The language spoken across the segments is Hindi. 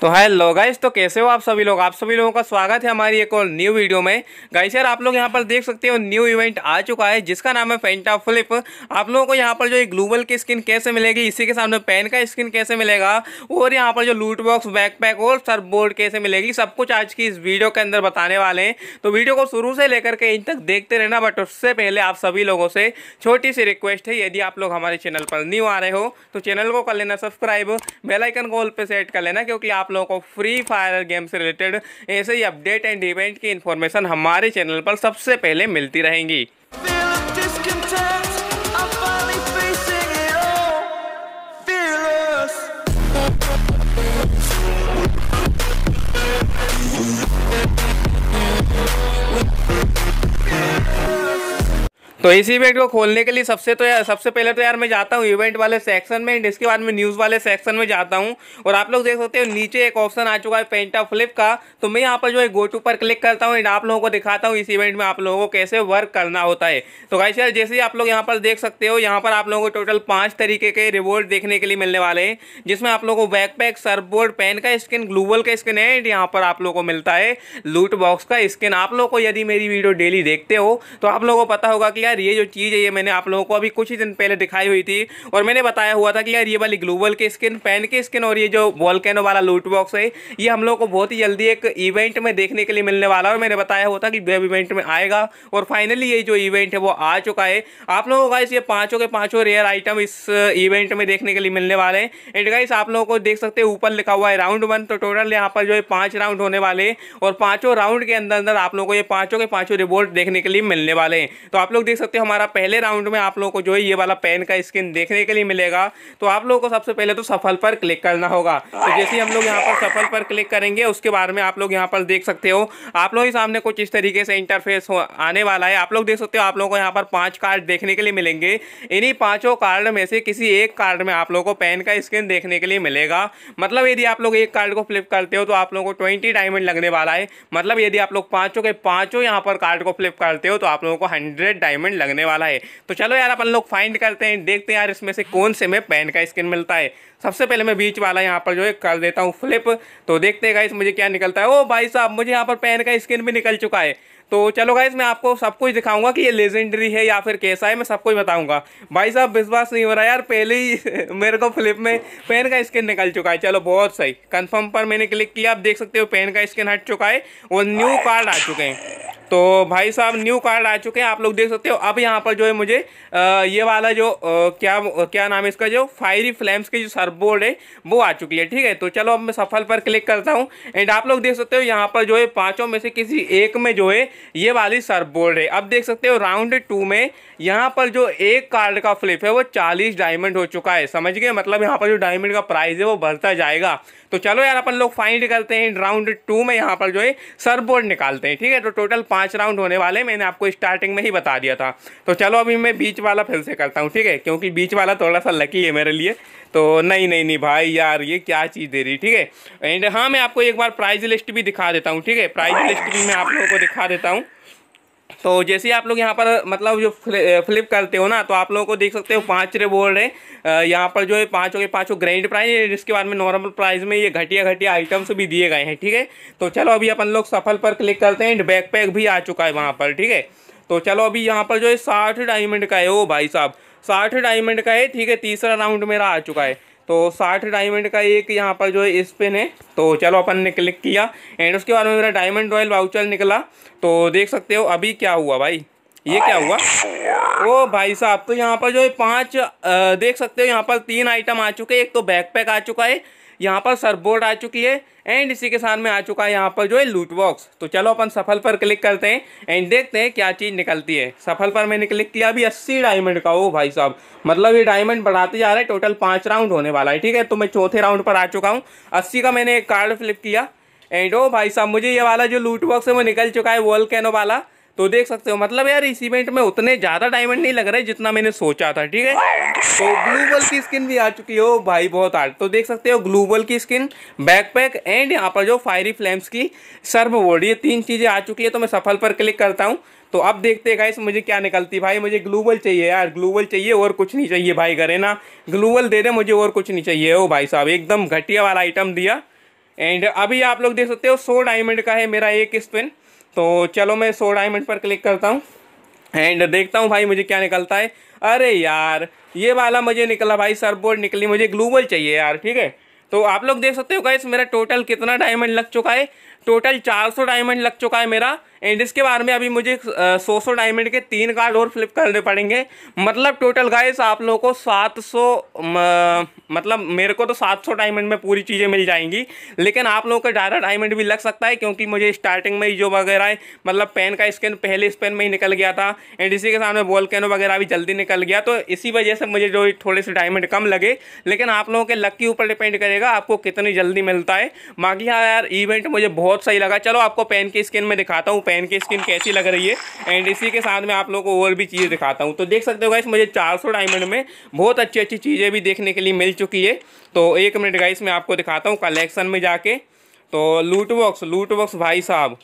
तो लो गाइस तो कैसे हो आप सभी लोग आप सभी लोगों का स्वागत है हमारी एक और न्यू वीडियो में गाइस यार आप लोग यहाँ पर देख सकते हो न्यू इवेंट आ चुका है जिसका नाम है फेंटा फ्लिप आप लोगों को यहाँ पर जो एक ग्लूबल की स्किन कैसे मिलेगी इसी के सामने पेन का स्किन कैसे मिलेगा और यहाँ पर जो लूट बॉक्स बैकपैक और सर बोर्ड कैसे मिलेगी सब कुछ आज की इस वीडियो के अंदर बताने वाले हैं तो वीडियो को शुरू से लेकर के इन तक देखते रहना बट उससे पहले आप सभी लोगों से छोटी सी रिक्वेस्ट है यदि आप लोग हमारे चैनल पर न्यू आ रहे हो तो चैनल को कर लेना सब्सक्राइब बेलाइकन को ऑल पर सेट कर लेना क्योंकि आप आप लोगों को फ्री फायर गेम से रिलेटेड ऐसे ही अपडेट एंड इवेंट की इन्फॉर्मेशन हमारे चैनल पर सबसे पहले मिलती रहेंगी तो इस इवेंट को खोलने के लिए सबसे तो यार सबसे पहले तो यार मैं जाता हूँ इवेंट वाले सेक्शन में एंड इसके बाद में न्यूज़ वाले सेक्शन में जाता हूँ और आप लोग देख सकते हो नीचे एक ऑप्शन आ चुका है पेंटा फ्लिप का तो मैं यहाँ पर जो है गो टू पर क्लिक करता हूँ एंड आप लोगों को दिखाता हूँ इस इवेंट में आप लोगों को कैसे वर्क करना होता है तो भाई यार जैसे ही आप लोग यहाँ पर देख सकते हो यहाँ पर आप लोगों को टोटल पाँच तरीके के रिवॉर्ड देखने के लिए मिलने वाले हैं जिसमें आप लोगों को बैकपैक सर्फबोर्ड पेन का स्किन ग्लूबल का स्किन है एंड यहाँ पर आप लोगों को मिलता है लूट बॉक्स का स्किन आप लोग को यदि मेरी वीडियो डेली देखते हो तो आप लोगों को पता होगा कि यार यार ये जो चीज़ है ये मैंने आप लोगों को अभी कुछ ही दिन पहले दिखाई हुई थी और मैंने बताया हुआ था कि यार ये वाली ग्लोबल की स्किन पैन की स्किन और ये जो वॉलकैनो वाला लूट बॉक्स है ये हम लोग को बहुत ही जल्दी एक इवेंट में देखने के लिए मिलने वाला और मैंने बताया हुआ था कि वेब इवेंट में आएगा और फाइनली ये जो इवेंट है वो आ चुका है आप लोगों का ये पाँचों के पाँचों रेयर आइटम इस इवेंट uh, में देखने के लिए मिलने वाले हैं एंड गाइस आप लोगों को देख सकते हैं ऊपर लिखा हुआ है राउंड वन तो टोटल यहाँ पर जो है पाँच राउंड होने वाले और पाँचों राउंड के अंदर अंदर आप लोगों को ये पाँचों के पाँचों रिवॉर्ड देखने के लिए मिलने वाले हैं तो आप लोग देख सकते हो हमारा पहले राउंड में आप लोगों को जो है ये वाला पेन का स्किन देखने के लिए मिलेगा तो आप लोगों को सबसे पहले तो सफल पर क्लिक करना होगा तो जैसे ही हम लोग यहाँ पर सफल पर क्लिक करेंगे उसके बारे में आप लोग यहाँ पर देख सकते हो आप लोग के सामने कुछ इस तरीके से इंटरफेस आने वाला है आप लोग देख सकते हो आप लोगों को यहाँ पर पाँच कार्ड देखने के लिए मिलेंगे इन्हीं पाँचों कार्ड में से किसी एक कार्ड में आप लोगों को पेन का स्किन देखने के लिए मिलेगा मतलब यदि आप लोग एक कार्ड को फ्लिप करते हो तो आप लोगों को ट्वेंटी डायमंड लगने वाला है मतलब यदि आप लोग पाँचों के पाँचों यहाँ पर कार्ड को फ्लिप करते हो तो आप लोगों को हंड्रेड डायमंड डायमंड लगने वाला है तो चलो यार अपन लोग फाइंड करते हैं देखते हैं यार इसमें से कौन से में पेन का स्किन मिलता है सबसे पहले मैं बीच वाला यहाँ पर जो है कर देता हूँ फ्लिप तो देखते हैं गाइस मुझे क्या निकलता है ओ भाई साहब मुझे यहाँ पर पेन का स्किन भी निकल चुका है तो चलो गाइस मैं आपको सब कुछ दिखाऊंगा कि ये लेजेंडरी है या फिर कैसा है मैं सब कुछ बताऊंगा भाई साहब विश्वास नहीं हो रहा यार पहले ही मेरे को फ्लिप में पेन का स्किन निकल चुका है चलो बहुत सही कंफर्म पर मैंने क्लिक किया आप देख सकते हो पेन का स्किन हट चुका है और न्यू कार्ड आ चुके हैं तो भाई साहब न्यू कार्ड आ चुके हैं आप लोग देख सकते हो अब यहाँ पर जो है मुझे आ, ये वाला जो आ, क्या क्या नाम है इसका जो फायरी फ्लेम्स की जो सरबोर्ड है वो आ चुकी है ठीक है तो चलो अब मैं सफल पर क्लिक करता हूँ एंड आप लोग देख सकते हो यहाँ पर जो है पाँचों में से किसी एक में जो है ये वाली सरबोर्ड है अब देख सकते हो राउंड टू में यहाँ पर जो एक कार्ड का फ्लिप है वो चालीस डायमंड हो चुका है समझ गए मतलब यहाँ पर जो डायमंड का प्राइस है वो बढ़ता जाएगा तो चलो यार अपन लोग फाइंड करते हैं राउंड टू में यहाँ पर जो है सरबोर्ड निकालते हैं ठीक है तो टोटल पांच राउंड होने वाले मैंने आपको स्टार्टिंग में ही बता दिया था तो चलो अभी मैं बीच वाला फिर से करता हूँ ठीक है क्योंकि बीच वाला थोड़ा सा लकी है मेरे लिए तो नहीं नहीं नहीं भाई यार ये क्या चीज़ दे रही ठीक है एंड हाँ मैं आपको एक बार प्राइज लिस्ट भी दिखा देता हूँ ठीक है प्राइज लिस्ट भी मैं आप लोगों को दिखा देता हूँ तो जैसे आप लोग यहाँ पर मतलब जो फ्लिप करते हो ना तो आप लोगों को देख सकते हो पाँच रे बोल रहे यहाँ पर जो है पाँचों के पाँचों ग्रैंड प्राइज इसके बाद में नॉर्मल प्राइस में ये घटिया घटिया आइटम्स भी दिए गए हैं ठीक है तो चलो अभी अपन लोग सफल पर क्लिक करते हैं एंड बैकपैक भी आ चुका है वहाँ पर ठीक है तो चलो अभी यहाँ पर जो है साठ डायमंड का है ओ भाई साहब साठ डायमंड का है ठीक है तीसरा राउंड मेरा आ चुका है तो साठ डायमंड का एक यहाँ पर जो है स्पिन है तो चलो अपन ने क्लिक किया एंड उसके बाद में मेरा डायमंड रॉयल वाउचर निकला तो देख सकते हो अभी क्या हुआ भाई ये क्या हुआ ओ भाई साहब तो यहाँ पर जो है पाँच देख सकते हो यहाँ पर तीन आइटम आ चुके हैं एक तो बैकपैक आ चुका है यहाँ पर सरबोर्ड आ चुकी है एंड इसी के साथ में आ चुका है यहाँ पर जो है लूट बॉक्स तो चलो अपन सफल पर क्लिक करते हैं एंड देखते हैं क्या चीज़ निकलती है सफल पर मैंने क्लिक किया अभी अस्सी डायमंड का हो भाई साहब मतलब ये डायमंड बढ़ाते जा रहा है टोटल पाँच राउंड होने वाला है ठीक है तो मैं चौथे राउंड पर आ चुका हूँ अस्सी का मैंने एक कार्ड फ्लिप किया एंड ओ भाई साहब मुझे ये वाला जो लूट बॉक्स है वो निकल चुका है कैनो वाला तो देख सकते हो मतलब यार इस इवेंट में उतने ज़्यादा डायमंड नहीं लग रहे जितना मैंने सोचा था ठीक है तो ग्लूबल की स्किन भी आ चुकी हो भाई बहुत आर्ट तो देख सकते हो ग्लूबल की स्किन बैकपैक एंड यहाँ पर जो फायरी फ्लेम्स की सर्व वोड ये तीन चीज़ें आ चुकी है तो मैं सफल पर क्लिक करता हूँ तो अब देखते हैं गाइस मुझे क्या निकलती भाई मुझे ग्लूबल चाहिए यार ग्लूबल चाहिए और कुछ नहीं चाहिए भाई करे ना ग्लूबल दे दे मुझे और कुछ नहीं चाहिए ओ भाई साहब एकदम घटिया वाला आइटम दिया एंड अभी आप लोग देख सकते हो सौ डायमंड का है मेरा एक स्पिन तो चलो मैं सो डायमंड पर क्लिक करता हूँ एंड देखता हूँ भाई मुझे क्या निकलता है अरे यार ये वाला मुझे निकला भाई सरबोर्ड निकली मुझे ग्लूबल चाहिए यार ठीक है तो आप लोग देख सकते हो गाइस मेरा टोटल कितना डायमंड लग चुका है टोटल 400 डायमंड लग चुका है मेरा एंड इसके बारे में अभी मुझे सौ सौ डायमंड के तीन कार्ड और फ्लिप करने पड़ेंगे मतलब टोटल गाइस आप लोगों को 700 मतलब मेरे को तो 700 डायमंड में पूरी चीज़ें मिल जाएंगी लेकिन आप लोगों को ज़्यादा डायमंड भी लग सकता है क्योंकि मुझे स्टार्टिंग में ही जो वगैरह है मतलब पेन का स्पेन पहले स्पेन में ही निकल गया था एंड इसी के सामने बॉल कैनो वगैरह भी जल्दी निकल गया तो इसी वजह से मुझे जो थोड़े से डायमंड कम लगे लेकिन आप लोगों के लक के ऊपर डिपेंड करेगा आपको कितनी जल्दी मिलता है बाकी हाँ यार इवेंट मुझे बहुत बहुत सही लगा चलो आपको पेन की स्किन में दिखाता हूँ पेन की स्किन कैसी लग रही है एंड इसी के साथ में आप लोगों को और भी चीज़ दिखाता हूँ तो देख सकते हो गाइस मुझे 400 डायमंड में बहुत अच्छी अच्छी चीज़ें भी देखने के लिए मिल चुकी है तो एक मिनट गाइस मैं आपको दिखाता हूँ कलेक्शन में जाके तो लूट बॉक्स लूट बॉक्स भाई साहब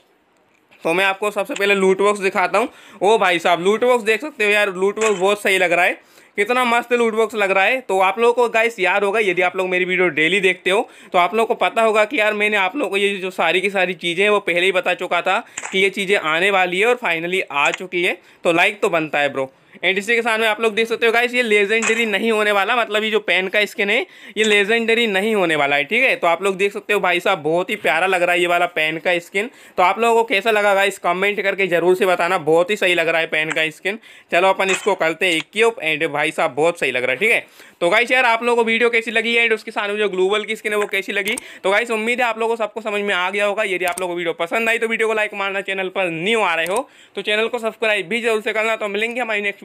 तो मैं आपको सबसे पहले लूट बॉक्स दिखाता हूँ ओ भाई साहब लूट बॉक्स देख सकते हो यार लूट बॉक्स बहुत सही लग रहा है कितना मस्त लूट बॉक्स लग रहा है तो आप लोगों को गाइस याद होगा यदि आप लोग मेरी वीडियो डेली देखते हो तो आप लोगों को पता होगा कि यार मैंने आप लोगों को ये जो सारी की सारी चीज़ें हैं वो पहले ही बता चुका था कि ये चीज़ें आने वाली है और फाइनली आ चुकी है तो लाइक तो बनता है ब्रो एंड इसी के साथ में आप लोग देख सकते हो गाइस ये लेजेंडरी नहीं होने वाला मतलब ये जो पेन का स्किन है ये लेजेंडरी नहीं होने वाला है ठीक है तो आप लोग देख सकते हो भाई साहब बहुत ही प्यारा लग रहा है ये वाला पेन का स्किन तो आप लोगों को कैसा लगा गाइस कमेंट करके जरूर से बताना बहुत ही सही लग रहा है पेन का स्किन चलो अपन इसको करते हैं इक्यूब एंड भाई साहब बहुत सही लग रहा है ठीक है तो गाइस यार आप लोगों को वीडियो कैसी लगी एंड उसके साथ जो ग्लोबल की स्किन है वो कैसी लगी तो गाइस उम्मीद है आप लोगों को सबको समझ में आ गया होगा यदि आप लोगों को वीडियो पसंद आई तो वीडियो को लाइक मारना चैनल पर न्यू आ रहे हो तो चैनल को सब्सक्राइब भी जरूर से करना तो मिलेंगे हमारी नेक्स्ट